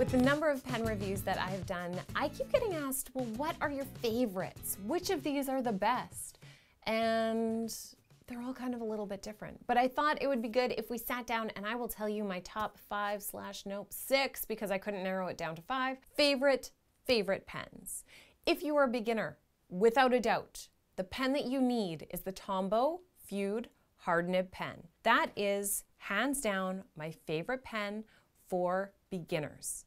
With the number of pen reviews that I've done, I keep getting asked, well, what are your favorites? Which of these are the best? And they're all kind of a little bit different. But I thought it would be good if we sat down and I will tell you my top five slash nope six because I couldn't narrow it down to five favorite favorite pens. If you are a beginner, without a doubt, the pen that you need is the Tombow Feud Hard Nib pen. That is hands down my favorite pen for beginners.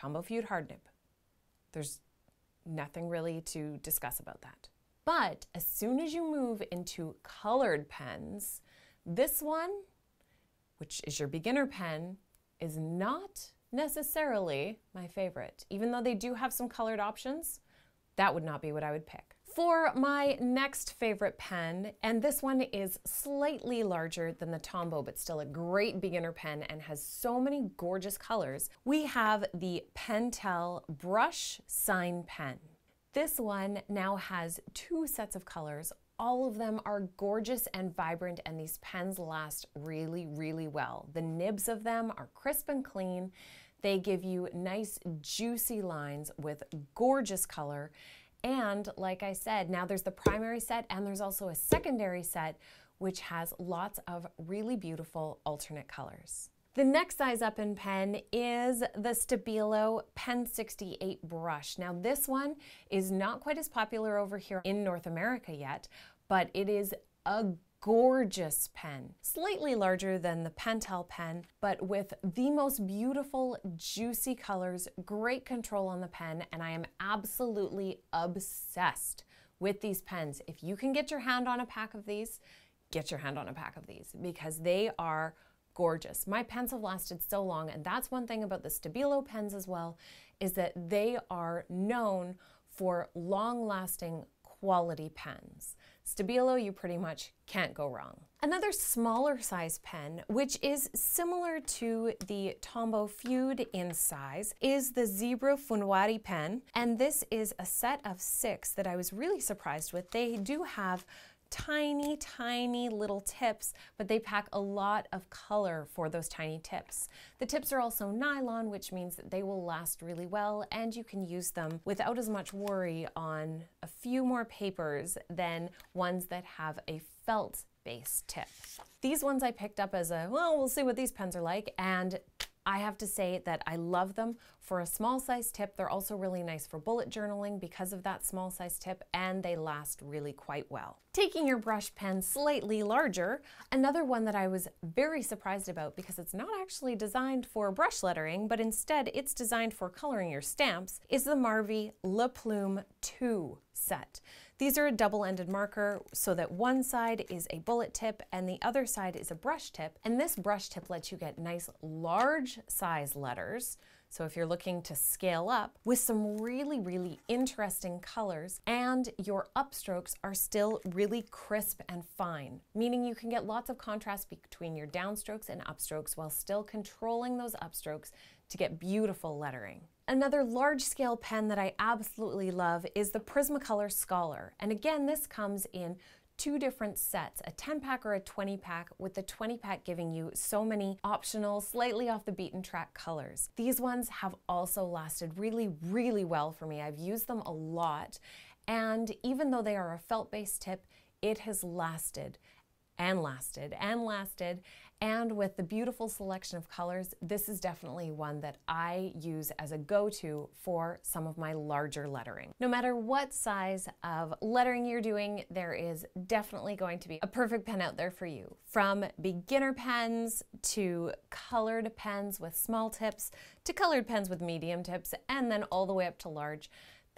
Combo feud nib. There's nothing really to discuss about that. But as soon as you move into colored pens, this one, which is your beginner pen, is not necessarily my favorite. Even though they do have some colored options, that would not be what I would pick. For my next favorite pen, and this one is slightly larger than the Tombow, but still a great beginner pen and has so many gorgeous colors, we have the Pentel Brush Sign Pen. This one now has two sets of colors, all of them are gorgeous and vibrant, and these pens last really, really well. The nibs of them are crisp and clean. They give you nice, juicy lines with gorgeous color, and like I said, now there's the primary set and there's also a secondary set, which has lots of really beautiful alternate colors. The next size up in pen is the Stabilo Pen 68 brush. Now this one is not quite as popular over here in North America yet, but it is a gorgeous pen, slightly larger than the Pentel pen, but with the most beautiful, juicy colors, great control on the pen, and I am absolutely obsessed with these pens. If you can get your hand on a pack of these, get your hand on a pack of these because they are gorgeous. My pens have lasted so long, and that's one thing about the Stabilo pens as well, is that they are known for long-lasting quality pens. Stabilo, you pretty much can't go wrong. Another smaller size pen, which is similar to the Tombow Feud in size, is the Zebra Funwari pen. And this is a set of six that I was really surprised with. They do have tiny, tiny little tips, but they pack a lot of color for those tiny tips. The tips are also nylon, which means that they will last really well and you can use them without as much worry on a few more papers than ones that have a felt base tip. These ones I picked up as a, well, we'll see what these pens are like, and I have to say that I love them for a small size tip. They're also really nice for bullet journaling because of that small size tip and they last really quite well. Taking your brush pen slightly larger, another one that I was very surprised about because it's not actually designed for brush lettering, but instead it's designed for coloring your stamps, is the Marvy Le Plume 2 set. These are a double-ended marker so that one side is a bullet tip and the other side is a brush tip. And this brush tip lets you get nice large size letters so if you're looking to scale up with some really, really interesting colors and your upstrokes are still really crisp and fine, meaning you can get lots of contrast between your downstrokes and upstrokes while still controlling those upstrokes to get beautiful lettering. Another large scale pen that I absolutely love is the Prismacolor Scholar. And again, this comes in two different sets, a 10 pack or a 20 pack, with the 20 pack giving you so many optional, slightly off the beaten track colors. These ones have also lasted really, really well for me. I've used them a lot. And even though they are a felt based tip, it has lasted and lasted and lasted. And with the beautiful selection of colors, this is definitely one that I use as a go-to for some of my larger lettering. No matter what size of lettering you're doing, there is definitely going to be a perfect pen out there for you. From beginner pens to colored pens with small tips to colored pens with medium tips and then all the way up to large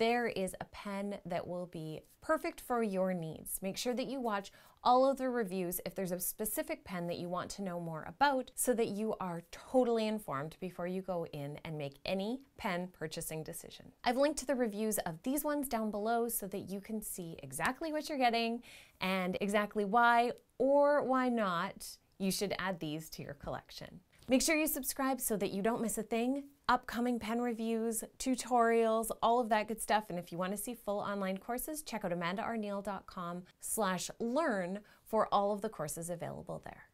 there is a pen that will be perfect for your needs. Make sure that you watch all of the reviews if there's a specific pen that you want to know more about so that you are totally informed before you go in and make any pen purchasing decision. I've linked to the reviews of these ones down below so that you can see exactly what you're getting and exactly why or why not you should add these to your collection. Make sure you subscribe so that you don't miss a thing upcoming pen reviews, tutorials, all of that good stuff. And if you want to see full online courses, check out amandaarneal.com slash learn for all of the courses available there.